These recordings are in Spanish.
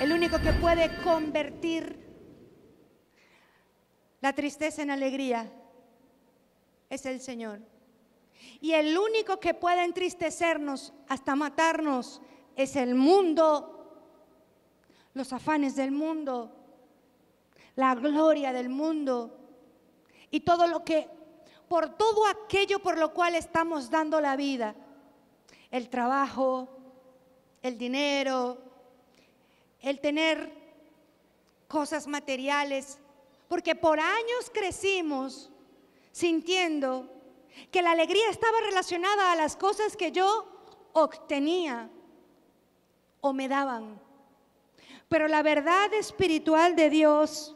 el único que puede convertir la tristeza en alegría es el Señor. Y el único que puede entristecernos hasta matarnos es el mundo, los afanes del mundo, la gloria del mundo y todo lo que, por todo aquello por lo cual estamos dando la vida, el trabajo, el dinero, el tener cosas materiales, porque por años crecimos sintiendo que la alegría estaba relacionada a las cosas que yo obtenía o me daban. Pero la verdad espiritual de Dios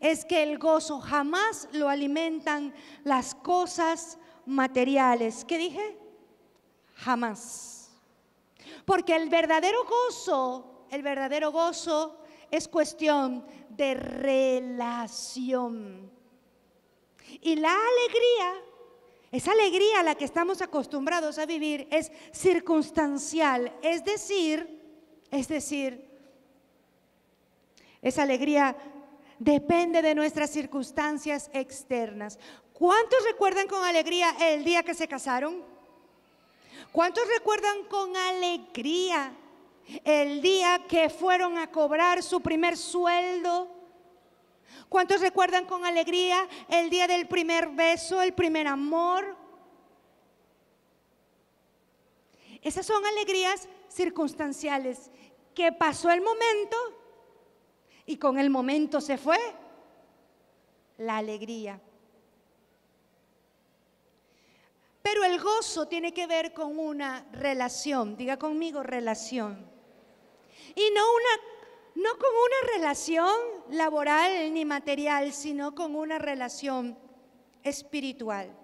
es que el gozo jamás lo alimentan las cosas materiales. ¿Qué dije? Jamás. Porque el verdadero gozo el verdadero gozo es cuestión de relación. Y la alegría, esa alegría a la que estamos acostumbrados a vivir es circunstancial, es decir, es decir, esa alegría depende de nuestras circunstancias externas. ¿Cuántos recuerdan con alegría el día que se casaron? ¿Cuántos recuerdan con alegría el día que fueron a cobrar su primer sueldo. ¿Cuántos recuerdan con alegría el día del primer beso, el primer amor? Esas son alegrías circunstanciales que pasó el momento y con el momento se fue la alegría. Pero el gozo tiene que ver con una relación, diga conmigo relación. Y no, con una relación laboral ni material, sino con una relación espiritual.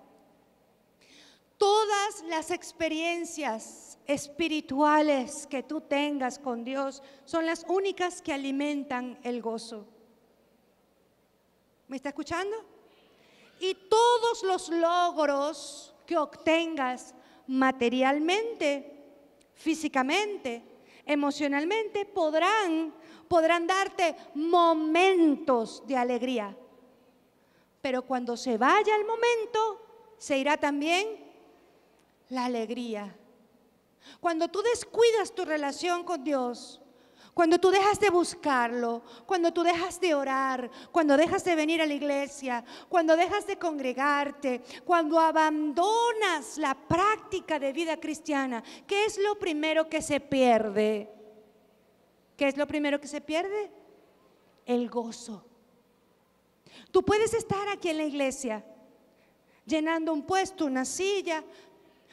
Todas las experiencias espirituales que tú tengas con Dios son las únicas que alimentan el gozo. ¿Me está escuchando? Y todos los logros que obtengas materialmente, físicamente, emocionalmente, podrán, podrán darte momentos de alegría. Pero cuando se vaya el momento, se irá también la alegría. Cuando tú descuidas tu relación con Dios, cuando tú dejas de buscarlo, cuando tú dejas de orar, cuando dejas de venir a la iglesia, cuando dejas de congregarte, cuando abandonas la práctica de vida cristiana, ¿qué es lo primero que se pierde? ¿Qué es lo primero que se pierde? El gozo. Tú puedes estar aquí en la iglesia llenando un puesto, una silla,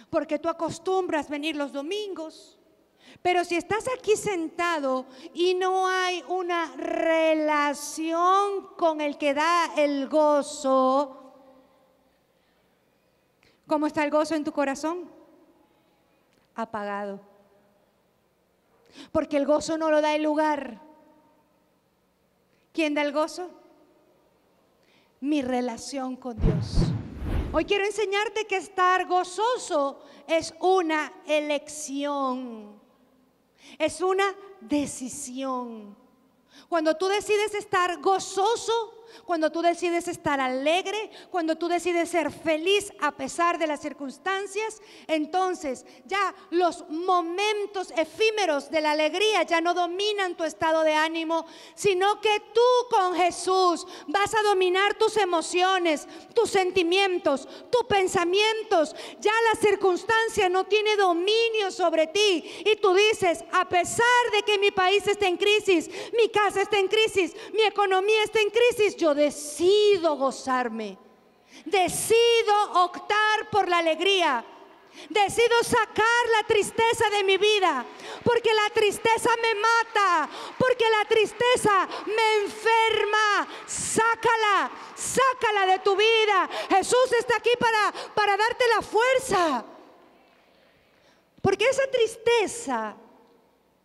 porque tú acostumbras venir los domingos pero si estás aquí sentado y no hay una relación con el que da el gozo, ¿cómo está el gozo en tu corazón? Apagado. Porque el gozo no lo da el lugar. ¿Quién da el gozo? Mi relación con Dios. Hoy quiero enseñarte que estar gozoso es una elección. Es una decisión. Cuando tú decides estar gozoso cuando tú decides estar alegre, cuando tú decides ser feliz a pesar de las circunstancias, entonces ya los momentos efímeros de la alegría ya no dominan tu estado de ánimo, sino que tú con Jesús vas a dominar tus emociones, tus sentimientos, tus pensamientos. Ya la circunstancia no tiene dominio sobre ti y tú dices, a pesar de que mi país está en crisis, mi casa está en crisis, mi economía está en crisis, decido gozarme, decido optar por la alegría. Decido sacar la tristeza de mi vida, porque la tristeza me mata, porque la tristeza me enferma. Sácala, sácala de tu vida. Jesús está aquí para, para darte la fuerza. Porque esa tristeza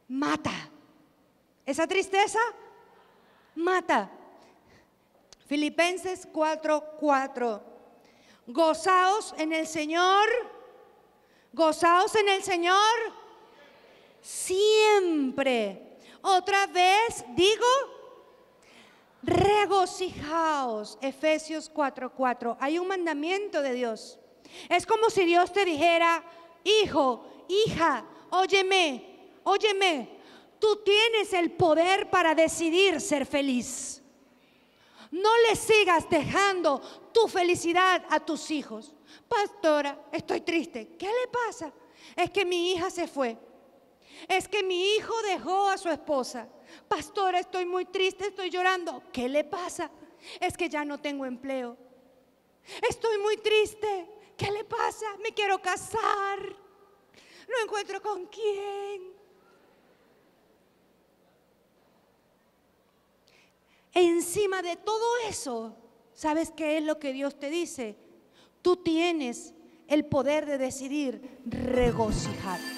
mata. Esa tristeza mata. Filipenses 4:4. Gozaos en el Señor. Gozaos en el Señor. Siempre. Otra vez digo, regocijaos. Efesios 4:4. Hay un mandamiento de Dios. Es como si Dios te dijera, hijo, hija, óyeme, óyeme, tú tienes el poder para decidir ser feliz. No le sigas dejando tu felicidad a tus hijos. Pastora, estoy triste. ¿Qué le pasa? Es que mi hija se fue. Es que mi hijo dejó a su esposa. Pastora, estoy muy triste, estoy llorando. ¿Qué le pasa? Es que ya no tengo empleo. Estoy muy triste. ¿Qué le pasa? Me quiero casar. No encuentro con quién. Encima de todo eso, ¿sabes qué es lo que Dios te dice? Tú tienes el poder de decidir regocijar.